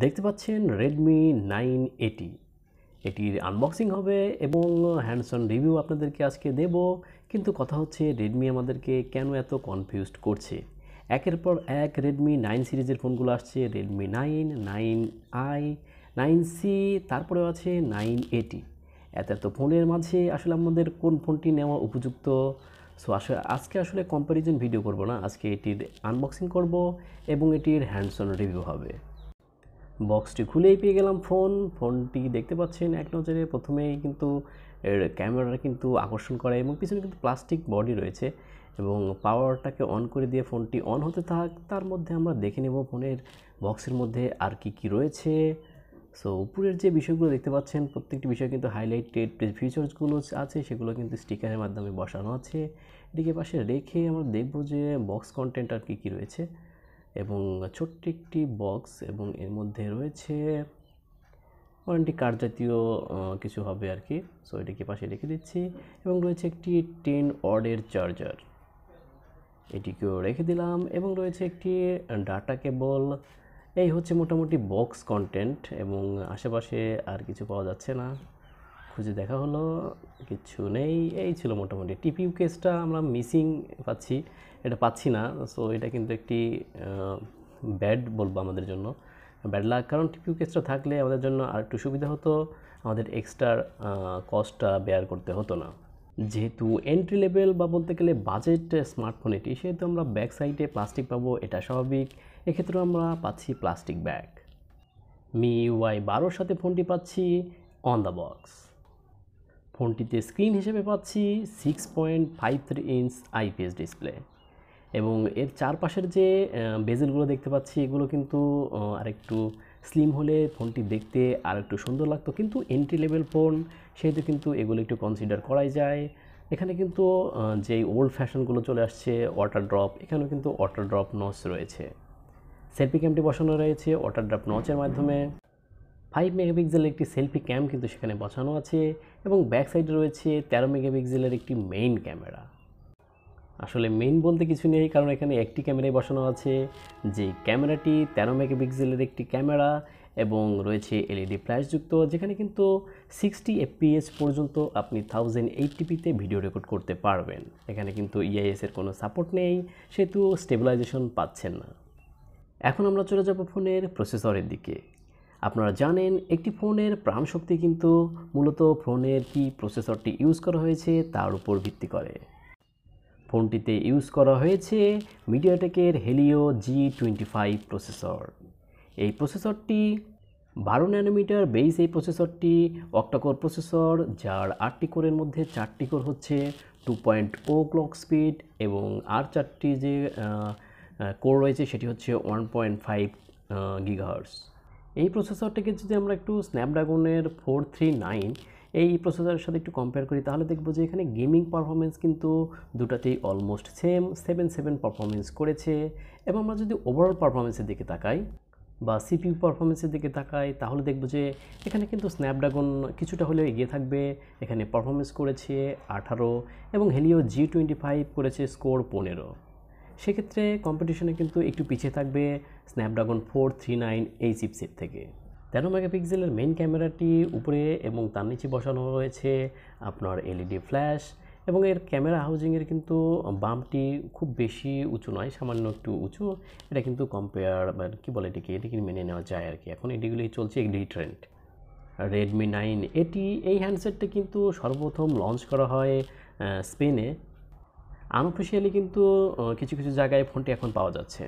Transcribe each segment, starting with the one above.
দেখতে পাচ্ছেন Redmi nine এটি এটির আনবক্সিং হবে এবং হ্যান্ডসন রিভিউ আপনাদেরকে আজকে দেব কিন্তু কথা হচ্ছে রেডমি আমাদেরকে কেন এত কনফিউজড করছে একের পর এক রেডমি নাইন সিরিজের ফোনগুলো আসছে Redmi nine nine i nine C তারপরেও আছে নাইন এটি এত এত ফোনের মাঝে আসলে আমাদের কোন ফোনটি নেওয়া উপযুক্ত সো আসলে আজকে আসলে কম্প্যারিজন ভিডিও করব না আজকে এটির আনবক্সিং করব এবং এটির হ্যান্ডসন রিভিউ হবে বক্সটি খুলেই পেয়ে গেলাম ফোন ফোনটি দেখতে পাচ্ছেন এক নজরে প্রথমেই কিন্তু এর ক্যামেরাটা কিন্তু আকর্ষণ করে এবং পিছনে কিন্তু প্লাস্টিক বডি রয়েছে এবং পাওয়ারটাকে অন করে দিয়ে ফোনটি অন হতে থাক তার মধ্যে আমরা দেখে নেব ফোনের বক্সের মধ্যে আর কি কি রয়েছে সো উপরের যে বিষয়গুলো দেখতে পাচ্ছেন প্রত্যেকটি বিষয় কিন্তু হাইলাইটেড ফিচার্সগুলো আছে সেগুলো কিন্তু স্টিকারের মাধ্যমে বসানো আছে এটিকে পাশে রেখে আমরা দেখব যে বক্স কন্টেন্ট আর কি কী রয়েছে এবং ছোট্ট একটি বক্স এবং এর মধ্যে রয়েছে ওয়ারেন্টি কার্ড জাতীয় কিছু হবে আর কি সো এটিকে পাশে রেখে দিচ্ছি এবং রয়েছে একটি টেন অর্ডের চার্জার এটিকেও রেখে দিলাম এবং রয়েছে একটি ডাটা কেবল এই হচ্ছে মোটামুটি বক্স কন্টেন্ট এবং আশেপাশে আর কিছু পাওয়া যাচ্ছে না খুঁজে দেখা হলো কিছু নেই এই ছিল মোটামুটি টিপিউ কেসটা আমরা মিসিং পাচ্ছি এটা পাচ্ছি না সো এটা কিন্তু একটি ব্যাড বলবো আমাদের জন্য ব্যাড লাগ কারণ টিপিউ কেসটা থাকলে আমাদের জন্য আর একটু সুবিধা হতো আমাদের এক্সট্রা কস্টটা বেয়ার করতে হতো না যেহেতু এন্ট্রি লেভেল বা বলতে গেলে বাজেট স্মার্টফোন এটি সেহেতু আমরা ব্যাক সাইডে প্লাস্টিক পাবো এটা স্বাভাবিক এক্ষেত্রে আমরা পাচ্ছি প্লাস্টিক ব্যাগ মি ওয়াই বারোর সাথে ফোনটি পাচ্ছি অন দ্য বক্স ফোনটিতে স্ক্রিন হিসেবে পাচ্ছি six point five three inch IPS display এবং এর চারপাশের যে বেজেলগুলো দেখতে পাচ্ছি এগুলো কিন্তু আরেকটু স্লিম হলে ফোনটি দেখতে আর একটু সুন্দর লাগতো কিন্তু এন্ট্রি লেভেল ফোন সেহেতু কিন্তু এগুলো একটু কনসিডার করাই যায় এখানে কিন্তু যেই ওল্ড ফ্যাশনগুলো চলে আসছে ওয়াটার ড্রপ এখানেও কিন্তু ওয়াটার ড্রপ নচ রয়েছে সেলফি ক্যামটি বসানো রয়েছে ওয়াটার ড্রপ নচের মাধ্যমে ফাইভ মেগাপিক্সেলের একটি সেলফি ক্যাম কিন্তু সেখানে বসানো আছে এবং ব্যাক সাইডে রয়েছে তেরো মেগাপিক্সেলের একটি মেইন ক্যামেরা আসলে মেইন বলতে কিছু নেই কারণ এখানে একটি ক্যামেরাই বসানো আছে যে ক্যামেরাটি তেরো মেগাপিক্সেলের একটি ক্যামেরা এবং রয়েছে এলইডি ফ্ল্যাশযুক্ত e যেখানে কিন্তু সিক্সটি এফপিএস পর্যন্ত আপনি থাউজেন্ড এইটটিপিতে ভিডিও রেকর্ড করতে পারবেন এখানে কিন্তু ইআইএসের e কোনো সাপোর্ট নেই সেহেতু স্টেবিলাইজেশন পাচ্ছেন না এখন আমরা চলে যাব ফোনের প্রসেসরের দিকে আপনারা জানেন একটি ফোনের প্রাণশক্তি কিন্তু মূলত ফোনের কি প্রসেসরটি ইউজ করা হয়েছে তার উপর ভিত্তি করে ফোনটিতে ইউজ করা হয়েছে মিডিয়াটেকের Helio G twenty five processor এই প্রসেসরটি বারো ন্যানোমিটার বেইস এই প্রসেসরটি অক্টাকোর প্রসেসর যার আটটি কোরের মধ্যে চারটি কোর হচ্ছে two point o clock speed এবং আর চারটি যে কোর রয়েছে সেটি হচ্ছে ওয়ান পয়েন্ট ফাইভ গিগাহার্স এই প্রসেসরটাকে যদি আমরা একটু স্ন্যাপড্রাগনের ফোর থ্রি নাইন এই প্রসেসরের সাথে একটু কম্পেয়ার করি তাহলে দেখব যে এখানে গেমিং পারফরমেন্স কিন্তু দুটাতেই almost same seven seven performance করেছে এবং আমরা যদি ওভারঅল পারফরমেন্সের দিকে তাকাই বা সিপিউ পারফরমেন্সের দিকে তাকাই তাহলে দেখব যে এখানে কিন্তু স্ন্যাপড্রাগন কিছুটা হলেও এগিয়ে থাকবে এখানে পারফরমেন্স করেছে আঠারো এবং হেলিও জি টোয়েন্টি ফাইভ করেছে স্কোর পনেরো সেক্ষেত্রে কম্পিটিশনে কিন্তু একটু পিছিয়ে থাকবে স্ন্যাপড্রাগন ফোর থ্রি নাইন এই চিপসেট থেকে তেরো মেগাপিক্সেলের মেইন ক্যামেরাটি উপরে এবং তার নিচে বসানো রয়েছে আপনার এলইডি ফ্ল্যাশ e এবং এর ক্যামেরা হাউজিংয়ের কিন্তু বামটি খুব বেশি উঁচু নয় সামান্য একটু উঁচু এটা কিন্তু কম্পেয়ার কি বলে এটিকে এটিকে মেনে নেওয়া যায় আর কি এখন এটিগুলি চলছে এক ট্রেন্ড রেডমি নাইন এটি এই হ্যান্ডসেটটি কিন্তু সর্বপ্রথম লঞ্চ করা হয় স্পেনে আনঅফিসিয়ালি কিন্তু কিছু কিছু জায়গায় ফোনটি এখন পাওয়া যাচ্ছে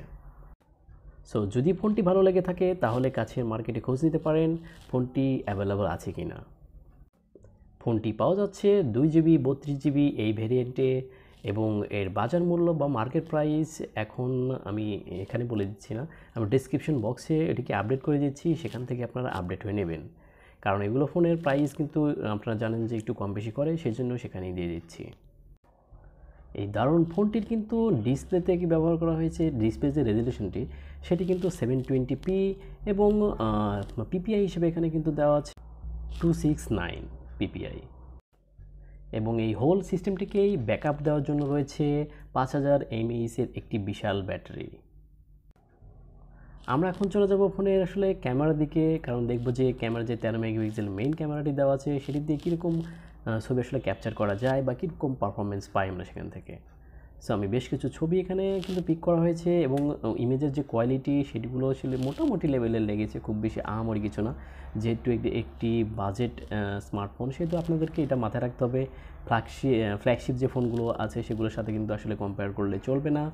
সো যদি ফোনটি ভালো লেগে থাকে তাহলে কাছের মার্কেটে খোঁজ নিতে পারেন ফোনটি অ্যাভেলেবল আছে কি না ফোনটি পাওয়া যাচ্ছে দুই জিবি বত্রিশ জিবি এই ভেরিয়েন্টে এবং এর বাজার মূল্য বা মার্কেট প্রাইস এখন আমি এখানে বলে দিচ্ছি না আমি ডিসক্রিপশন বক্সে এটিকে আপডেট করে দিচ্ছি সেখান থেকে আপনারা আপডেট হয়ে নেবেন কারণ এগুলো ফোনের প্রাইস কিন্তু আপনারা জানেন যে একটু কম বেশি করে সেই জন্য সেখানেই দিয়ে দিচ্ছি এই দারুণ ফোনটির কিন্তু ডিসপ্লেতে কি ব্যবহার করা হয়েছে ডিসপ্লে যে রেজুলেশনটি সেটি কিন্তু সেভেন টোয়েন্টি পি এবং পিপিআই হিসেবে এখানে কিন্তু দেওয়া আছে টু সিক্স নাইন পিপিআই এবং এই হোল সিস্টেমটিকেই ব্যাকআপ দেওয়ার জন্য রয়েছে পাঁচ হাজার এমএইসের একটি বিশাল ব্যাটারি আমরা এখন চলে যাব ফোনের আসলে ক্যামেরার দিকে কারণ দেখব যে ক্যামেরা যে তেরো মেগাপিক্সেল মেইন ক্যামেরাটি দেওয়া আছে সেটি দিয়ে কীরকম ছবি আসলে ক্যাপচার করা যায় বা কীরকম পারফরমেন্স পাই আমরা সেখান থেকে সো আমি বেশ কিছু ছবি এখানে কিন্তু পিক করা হয়েছে এবং ইমেজের যে কোয়ালিটি সেটিগুলো আসলে মোটামুটি লেভেলের লেগেছে খুব বেশি আহামরি কিছু না যেহেতু একটি একটি বাজেট স্মার্টফোন সেহেতু আপনাদেরকে এটা মাথায় রাখতে হবে ফ্ল্যাগশি ফ্ল্যাগশিপ যে ফোনগুলো আছে সেগুলোর সাথে কিন্তু আসলে কম্পেয়ার করলে চলবে না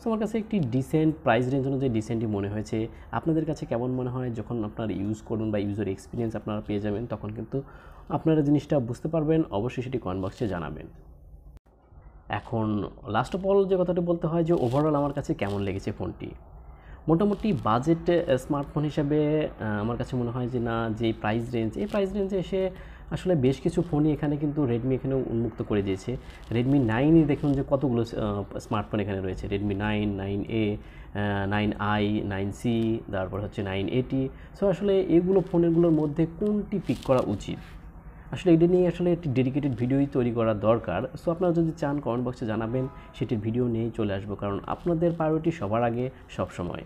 সো আমার কাছে একটি ডিসেন্ট প্রাইস রেঞ্জ অনুযায়ী ডিসেন্টই মনে হয়েছে আপনাদের কাছে কেমন মনে হয় যখন আপনারা ইউজ করুন বা ইউজার এক্সপিরিয়েন্স আপনারা পেয়ে যাবেন তখন কিন্তু আপনারা জিনিসটা বুঝতে পারবেন অবশ্যই সেটি কমেন্ট বক্সে জানাবেন এখন লাস্ট অফ অল যে কথাটি বলতে হয় যে ওভারঅল আমার কাছে কেমন লেগেছে ফোনটি মোটামুটি বাজেট স্মার্টফোন হিসাবে আমার কাছে মনে হয় যে না যে প্রাইস রেঞ্জ এই প্রাইস রেঞ্জে এসে আসলে বেশ কিছু ফোনই এখানে কিন্তু রেডমি এখানে উন্মুক্ত করে দিয়েছে রেডমি নাইনই দেখুন যে কতগুলো স্মার্টফোন এখানে রয়েছে Redmi nine nine A nine i nine C তারপর হচ্ছে নাইন এটি সো আসলে এগুলো ফোনগুলোর মধ্যে কোনটি পিক করা উচিত আসলে এটা নিয়ে আসলে একটি ডেডিকেটেড ভিডিওই তৈরি করা দরকার সো আপনারা যদি চান কমেন্ট বক্সে জানাবেন সেটির ভিডিও নিয়েই চলে আসবো কারণ আপনাদের প্রায়োরিটি সবার আগে সবসময়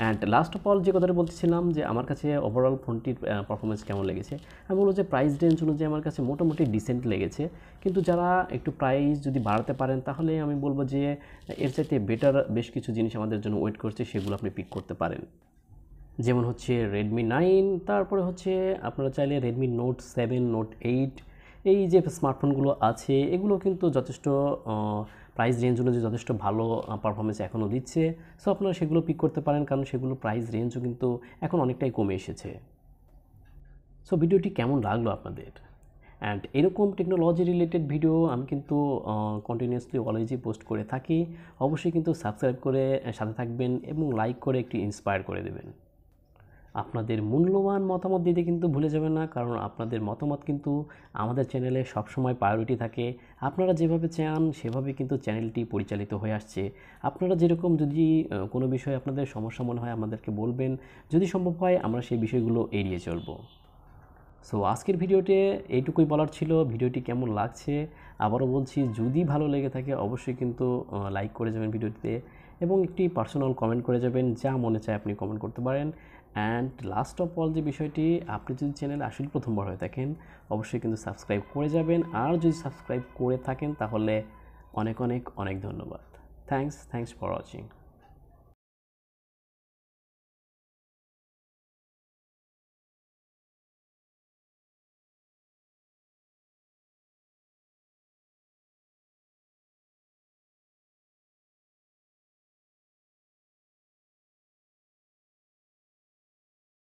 অ্যান্ড লাস্ট অফ অল যে কথাটা বলতেছিলাম যে আমার কাছে ওভারঅল ফোনটির পারফরমেন্স কেমন লেগেছে আমি বলবো যে প্রাইস রেঞ্জ অনুযায়ী আমার কাছে মোটামুটি ডিসেন্ট লেগেছে কিন্তু যারা একটু প্রাইস যদি বাড়াতে পারেন তাহলে আমি বলবো যে এর চাইতে বেটার বেশ কিছু জিনিস আমাদের জন্য ওয়েট করছে সেগুলো আপনি পিক করতে পারেন যেমন হচ্ছে রেডমি নাইন তারপরে হচ্ছে আপনারা চাইলে Redmi Note seven Note eight এই যে স্মার্টফোনগুলো আছে এগুলো কিন্তু যথেষ্ট প্রাইস রেঞ্জ অনুযায়ী যথেষ্ট ভালো পারফরমেন্স এখনও দিচ্ছে সো আপনারা সেগুলো পিক করতে পারেন কারণ সেগুলো প্রাইস রেঞ্জও কিন্তু এখন অনেকটাই কমে এসেছে সো ভিডিওটি কেমন লাগলো আপনাদের অ্যান্ড এরকম টেকনোলজি রিলেটেড ভিডিও আমি কিন্তু কন্টিনিউসলি অলওয়েজই পোস্ট করে থাকি অবশ্যই কিন্তু সাবস্ক্রাইব করে সাথে থাকবেন এবং লাইক করে একটি ইন্সপায়ার করে দেবেন আপনাদের মূল্যবান মতামত দিতে কিন্তু ভুলে যাবেন না কারণ আপনাদের মতামত কিন্তু আমাদের চ্যানেলে সবসময় প্রায়োরিটি থাকে আপনারা যেভাবে চান সেভাবে কিন্তু চ্যানেলটি পরিচালিত হয়ে আসছে আপনারা যেরকম যদি কোনো বিষয়ে আপনাদের সমস্যা মনে হয় আমাদেরকে বলবেন যদি সম্ভব হয় আমরা সেই বিষয়গুলো এড়িয়ে চলবো সো আজকের ভিডিওতে এইটুকুই বলার ছিল ভিডিওটি কেমন লাগছে আবারও বলছি যদি ভালো লেগে থাকে অবশ্যই কিন্তু লাইক করে যাবেন ভিডিওটিতে এবং একটি পার্সোনাল কমেন্ট করে যাবেন যা মনে চায় আপনি কমেন্ট করতে পারেন অ্যান্ড লাস্ট অফ অল যে বিষয়টি আপনি যদি চ্যানেল আসলে প্রথমবার হয়ে থাকেন অবশ্যই কিন্তু সাবস্ক্রাইব করে যাবেন আর যদি সাবস্ক্রাইব করে থাকেন তাহলে অনেক অনেক অনেক ধন্যবাদ থ্যাংকস থ্যাংকস ফর ওয়াচিং